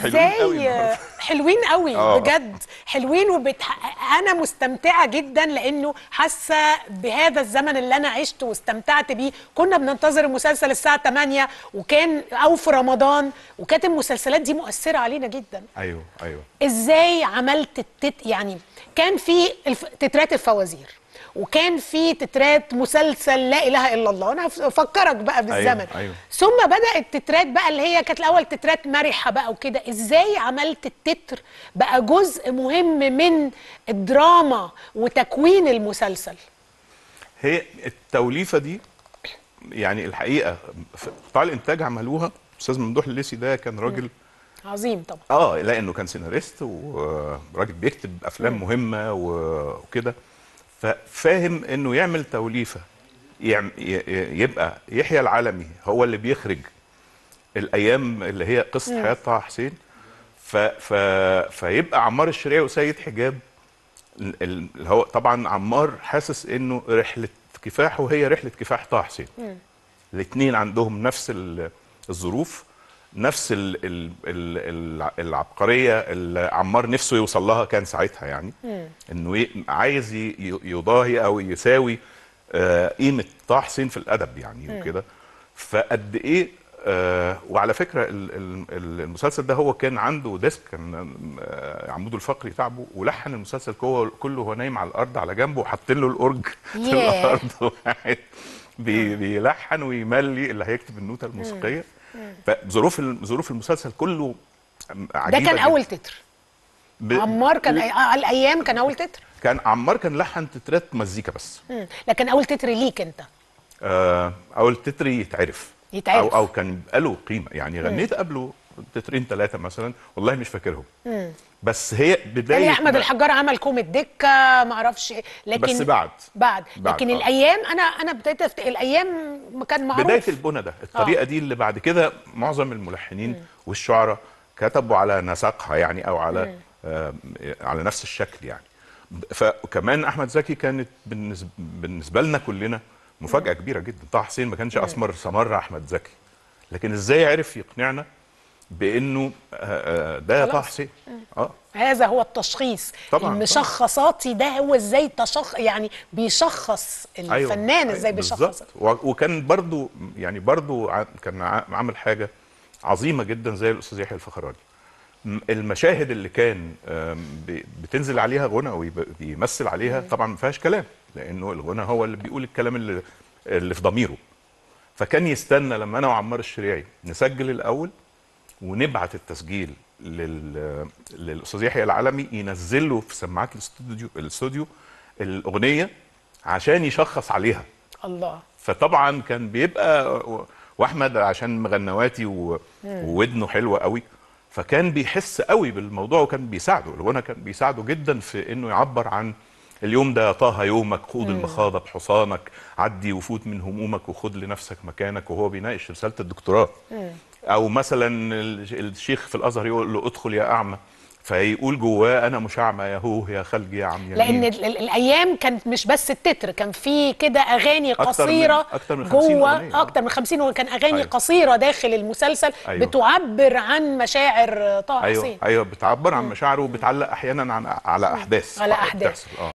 حلوين قوي حلوين قوي آه. بجد حلوين وبتحقق انا مستمتعه جدا لانه حاسه بهذا الزمن اللي انا عشته واستمتعت بيه كنا بننتظر المسلسل الساعه 8 وكان او في رمضان وكانت المسلسلات دي مؤثره علينا جدا ايوه ايوه ازاي عملت التت يعني كان في الف... تترات الفوازير وكان في تترات مسلسل لا اله الا الله وانا هفكرك بقى بالزمن أيوة. أيوة. ثم بدات التترات بقى اللي هي كانت الاول تترات مرحه بقى وكده ازاي عملت التتر بقى جزء مهم من الدراما وتكوين المسلسل هي التوليفه دي يعني الحقيقه في قطاع الانتاج عملوها استاذ ممدوح الليسي ده كان راجل عظيم طبعا اه لانه كان سيناريست وراجل بيكتب افلام مهمه وكده ففاهم انه يعمل توليفه يبقى يحيى العالمي هو اللي بيخرج الايام اللي هي قصه حياه طه حسين ف ف فيبقى عمار الشريعي وسيد حجاب اللي هو طبعا عمار حاسس انه رحله كفاحه هي رحله كفاح طه حسين الاثنين عندهم نفس الظروف نفس الـ الـ الـ العبقريه اللي عمار نفسه يوصل لها كان ساعتها يعني انه عايز يضاهي او يساوي آه، قيمه طه حسين في الادب يعني وكده فقد ايه آه، وعلى فكره المسلسل ده هو كان عنده ديسك كان آه، عموده الفقري تعبه ولحن المسلسل كله وهو نايم على الارض على جنبه وحاطين له الاورج في الارض واحد بيلحن ويملي اللي هيكتب النوته الموسيقيه فظروف ظروف المسلسل كله عجيبه ده كان اول تتر ب... عمار كان آه، الايام كان اول تتر كان عمار كان لحن تترات مزيكا بس لكن اول تتر ليك انت اول تتر يتعرف يتعرف او او كان له قيمه يعني غنيت قبله تترين ثلاثه مثلا والله مش فاكرهم بس هي بدايه يعني احمد الحجار عمل كوم الدكه ما اعرفش لكن بس بعد بعد, بعد لكن آه. الايام انا انا ابتديت أفت... الايام كان معروف بدايه البنى ده الطريقه آه. دي اللي بعد كده معظم الملحنين والشعراء كتبوا على نسقها يعني او على آه على نفس الشكل يعني فكمان احمد زكي كانت بالنسبه, بالنسبة لنا كلنا مفاجاه كبيره جدا طه حسين ما كانش اسمر سمر احمد زكي لكن ازاي عرف يقنعنا بانه آه، آه، ده طه حسين اه هذا هو التشخيص طبعا المشخصاتي ده هو ازاي تشخ يعني بيشخص الفنان أيوة. ازاي أيوه، بيشخص وكان برضو يعني برضو كان عامل حاجه عظيمه جدا زي الاستاذ يحيى الفخراني المشاهد اللي كان بتنزل عليها غنى وبيمثل عليها طبعا ما فيهاش كلام لانه الغنى هو اللي بيقول الكلام اللي اللي في ضميره فكان يستنى لما انا وعمار الشريعي نسجل الاول ونبعت التسجيل لل... للاستاذ يحيى العالمي ينزله في سماعات الاستوديو الاستوديو الاغنيه عشان يشخص عليها الله فطبعا كان بيبقى واحمد عشان مغنواتي و... وودنه حلوه قوي فكان بيحس قوي بالموضوع وكان بيساعده الغنى كان بيساعده جدا في انه يعبر عن اليوم ده يا طه يومك خوض المخاضة بحصانك عدي وفوت من همومك وخد لنفسك مكانك وهو بيناقش رسالة الدكتوراه أو مثلا الشيخ في الأزهر يقول له ادخل يا أعمى فيقول جواه انا مش اعمى يا هو يا خلجي يا عم لان الايام كانت مش بس التتر كان في كده اغاني أكتر قصيره من أكتر من جوه اكتر من 50 كان اغاني أيوة. قصيره داخل المسلسل أيوة. بتعبر عن مشاعر طه أيوة. حسين ايوه بتعبر عن مشاعره وبتعلق احيانا عن على احداث على احداث آه.